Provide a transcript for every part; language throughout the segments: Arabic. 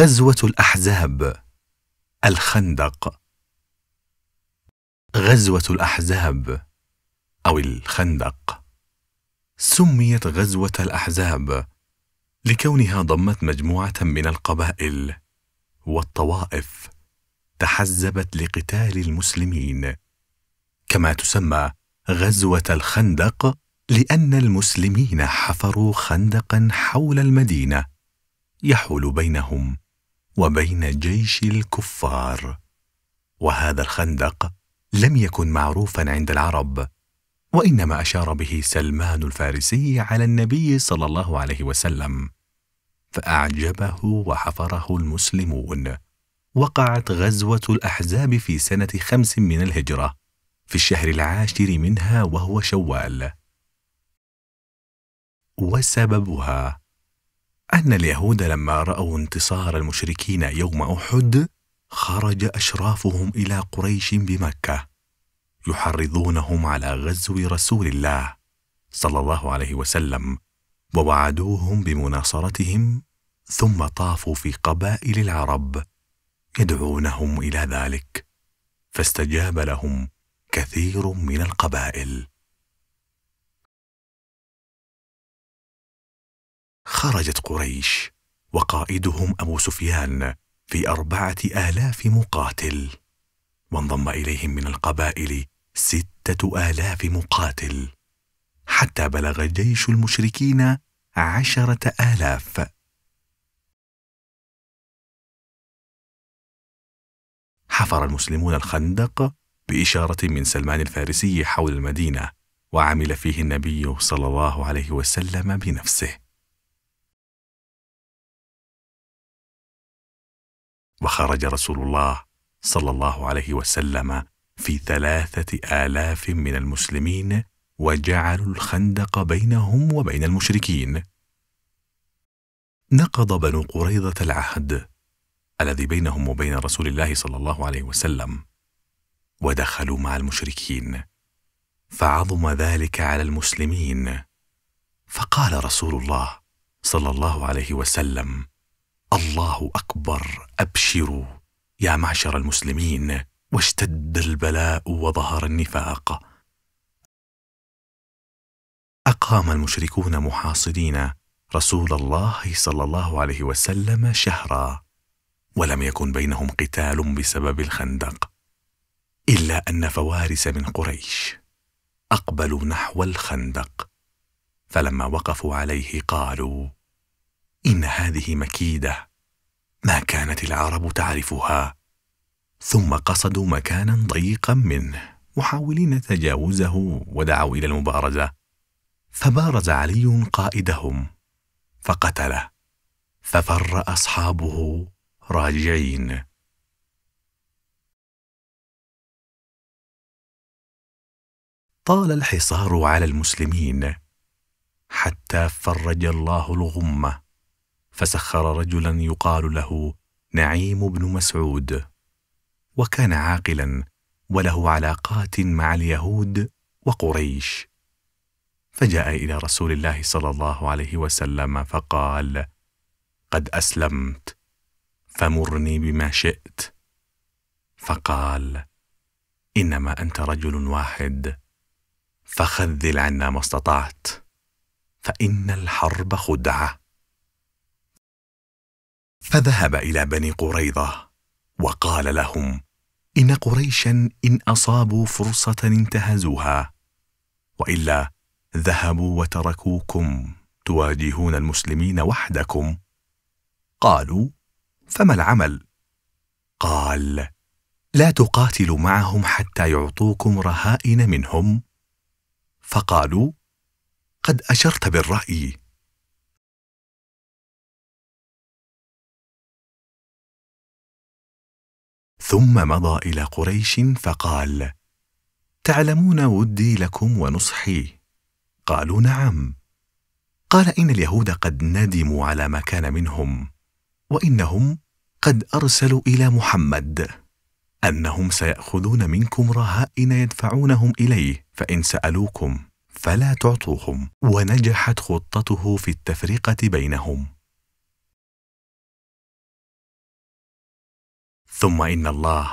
غزوة الأحزاب الخندق غزوة الأحزاب أو الخندق سميت غزوة الأحزاب لكونها ضمت مجموعة من القبائل والطوائف تحزبت لقتال المسلمين كما تسمى غزوة الخندق لأن المسلمين حفروا خندقا حول المدينة يحول بينهم وبين جيش الكفار وهذا الخندق لم يكن معروفا عند العرب وانما اشار به سلمان الفارسي على النبي صلى الله عليه وسلم فاعجبه وحفره المسلمون وقعت غزوه الاحزاب في سنه خمس من الهجره في الشهر العاشر منها وهو شوال وسببها أن اليهود لما رأوا انتصار المشركين يوم أحد خرج أشرافهم إلى قريش بمكة يحرضونهم على غزو رسول الله صلى الله عليه وسلم ووعدوهم بمناصرتهم ثم طافوا في قبائل العرب يدعونهم إلى ذلك فاستجاب لهم كثير من القبائل خرجت قريش وقائدهم أبو سفيان في أربعة آلاف مقاتل وانضم إليهم من القبائل ستة آلاف مقاتل حتى بلغ جيش المشركين عشرة آلاف حفر المسلمون الخندق بإشارة من سلمان الفارسي حول المدينة وعمل فيه النبي صلى الله عليه وسلم بنفسه خرج رسول الله صلى الله عليه وسلم في ثلاثة آلاف من المسلمين وجعلوا الخندق بينهم وبين المشركين نقض بنو قريظة العهد الذي بينهم وبين رسول الله صلى الله عليه وسلم ودخلوا مع المشركين فعظم ذلك على المسلمين فقال رسول الله صلى الله عليه وسلم الله اكبر ابشروا يا معشر المسلمين واشتد البلاء وظهر النفاق اقام المشركون محاصرين رسول الله صلى الله عليه وسلم شهرا ولم يكن بينهم قتال بسبب الخندق الا ان فوارس من قريش اقبلوا نحو الخندق فلما وقفوا عليه قالوا ان هذه مكيده ما كانت العرب تعرفها ثم قصدوا مكانا ضيقا منه محاولين تجاوزه ودعوا الى المبارزه فبارز علي قائدهم فقتله ففر اصحابه راجعين طال الحصار على المسلمين حتى فرج الله الغمه فسخر رجلا يقال له نعيم بن مسعود وكان عاقلا وله علاقات مع اليهود وقريش فجاء الى رسول الله صلى الله عليه وسلم فقال قد اسلمت فمرني بما شئت فقال انما انت رجل واحد فخذل عنا ما استطعت فان الحرب خدعه فذهب الى بني قريظه وقال لهم ان قريشا ان اصابوا فرصه انتهزوها والا ذهبوا وتركوكم تواجهون المسلمين وحدكم قالوا فما العمل قال لا تقاتلوا معهم حتى يعطوكم رهائن منهم فقالوا قد اشرت بالراي ثم مضى الى قريش فقال تعلمون ودي لكم ونصحي قالوا نعم قال ان اليهود قد ندموا على ما كان منهم وانهم قد ارسلوا الى محمد انهم سياخذون منكم رهائن يدفعونهم اليه فان سالوكم فلا تعطوهم ونجحت خطته في التفرقه بينهم ثم ان الله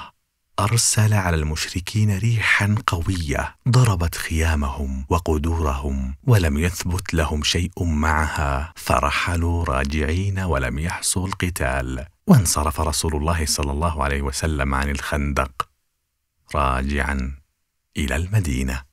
ارسل على المشركين ريحا قويه ضربت خيامهم وقدورهم ولم يثبت لهم شيء معها فرحلوا راجعين ولم يحصوا القتال وانصرف رسول الله صلى الله عليه وسلم عن الخندق راجعا الى المدينه